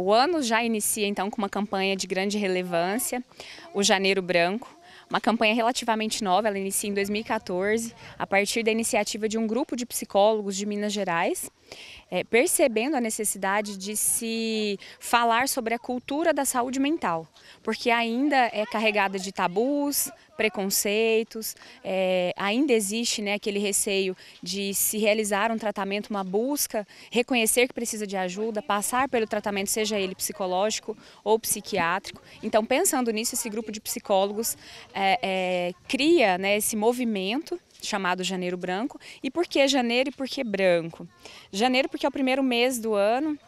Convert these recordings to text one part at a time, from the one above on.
O ano já inicia então com uma campanha de grande relevância, o Janeiro Branco, uma campanha relativamente nova, ela inicia em 2014, a partir da iniciativa de um grupo de psicólogos de Minas Gerais é, percebendo a necessidade de se falar sobre a cultura da saúde mental, porque ainda é carregada de tabus, preconceitos, é, ainda existe né, aquele receio de se realizar um tratamento, uma busca, reconhecer que precisa de ajuda, passar pelo tratamento, seja ele psicológico ou psiquiátrico. Então, pensando nisso, esse grupo de psicólogos é, é, cria né, esse movimento chamado Janeiro Branco. E por que janeiro e por que branco? Janeiro porque é o primeiro mês do ano.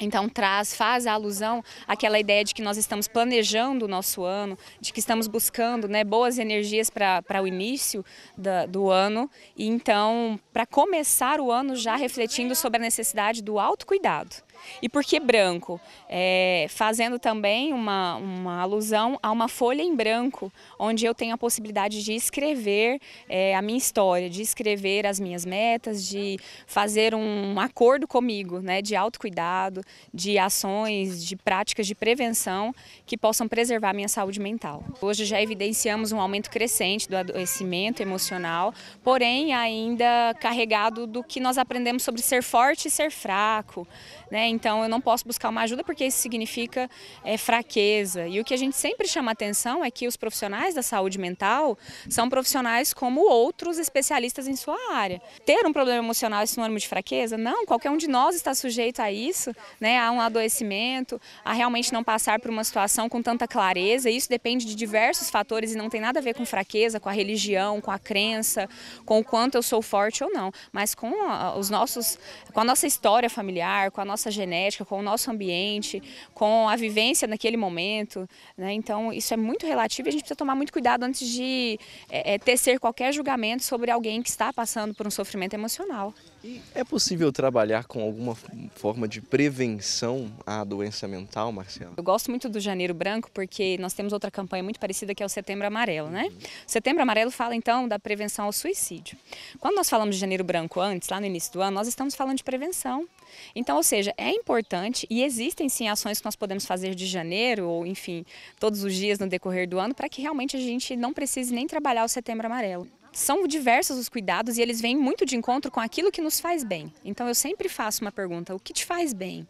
Então traz, faz a alusão àquela ideia de que nós estamos planejando o nosso ano, de que estamos buscando né, boas energias para o início da, do ano. E então, para começar o ano já refletindo sobre a necessidade do autocuidado. E por que branco? É, fazendo também uma, uma alusão a uma folha em branco, onde eu tenho a possibilidade de escrever é, a minha história, de escrever as minhas metas, de fazer um acordo comigo, né, de autocuidado, de ações, de práticas de prevenção que possam preservar a minha saúde mental. Hoje já evidenciamos um aumento crescente do adoecimento emocional, porém ainda carregado do que nós aprendemos sobre ser forte e ser fraco, né? Então eu não posso buscar uma ajuda porque isso significa é, fraqueza. E o que a gente sempre chama atenção é que os profissionais da saúde mental são profissionais como outros especialistas em sua área. Ter um problema emocional é sinônimo de fraqueza? Não, qualquer um de nós está sujeito a isso, né, a um adoecimento, a realmente não passar por uma situação com tanta clareza. Isso depende de diversos fatores e não tem nada a ver com fraqueza, com a religião, com a crença, com o quanto eu sou forte ou não, mas com os nossos, com a nossa história familiar, com a nossa geração genética, com o nosso ambiente, com a vivência naquele momento. Né? Então, isso é muito relativo e a gente precisa tomar muito cuidado antes de é, é tecer qualquer julgamento sobre alguém que está passando por um sofrimento emocional. E é possível trabalhar com alguma forma de prevenção à doença mental, Marcelo? Eu gosto muito do Janeiro Branco porque nós temos outra campanha muito parecida que é o Setembro Amarelo, né? Uhum. Setembro Amarelo fala então da prevenção ao suicídio. Quando nós falamos de Janeiro Branco antes, lá no início do ano, nós estamos falando de prevenção. Então, ou seja, é importante e existem sim ações que nós podemos fazer de janeiro ou, enfim, todos os dias no decorrer do ano para que realmente a gente não precise nem trabalhar o Setembro Amarelo são diversos os cuidados e eles vêm muito de encontro com aquilo que nos faz bem. Então eu sempre faço uma pergunta: o que te faz bem?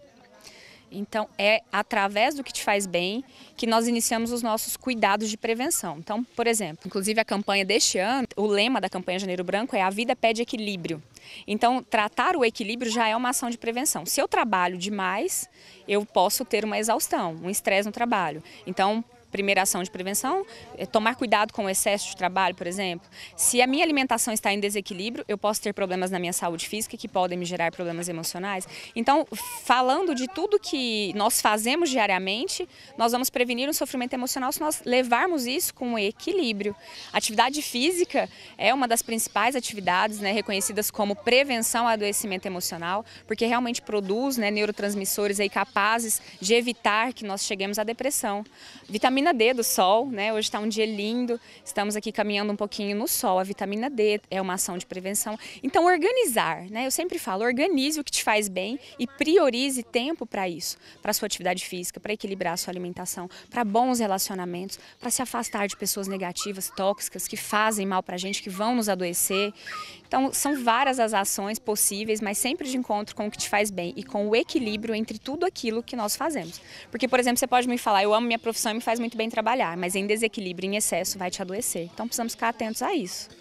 Então é através do que te faz bem que nós iniciamos os nossos cuidados de prevenção. Então, por exemplo, inclusive a campanha deste ano, o lema da campanha Janeiro Branco é a vida pede equilíbrio. Então, tratar o equilíbrio já é uma ação de prevenção. Se eu trabalho demais, eu posso ter uma exaustão, um estresse no trabalho. Então, primeira ação de prevenção, é tomar cuidado com o excesso de trabalho, por exemplo. Se a minha alimentação está em desequilíbrio, eu posso ter problemas na minha saúde física que podem me gerar problemas emocionais. Então, falando de tudo que nós fazemos diariamente, nós vamos prevenir um sofrimento emocional se nós levarmos isso com equilíbrio. Atividade física é uma das principais atividades né, reconhecidas como prevenção ao adoecimento emocional, porque realmente produz né, neurotransmissores aí capazes de evitar que nós cheguemos à depressão. Vitamina vitamina D do sol, né? Hoje está um dia lindo, estamos aqui caminhando um pouquinho no sol. A vitamina D é uma ação de prevenção. Então, organizar, né? Eu sempre falo, organize o que te faz bem e priorize tempo para isso, para sua atividade física, para equilibrar a sua alimentação, para bons relacionamentos, para se afastar de pessoas negativas, tóxicas, que fazem mal para a gente, que vão nos adoecer. Então, são várias as ações possíveis, mas sempre de encontro com o que te faz bem e com o equilíbrio entre tudo aquilo que nós fazemos. Porque, por exemplo, você pode me falar, eu amo minha profissão e me faz muito muito bem trabalhar, mas em desequilíbrio, em excesso, vai te adoecer. Então precisamos ficar atentos a isso.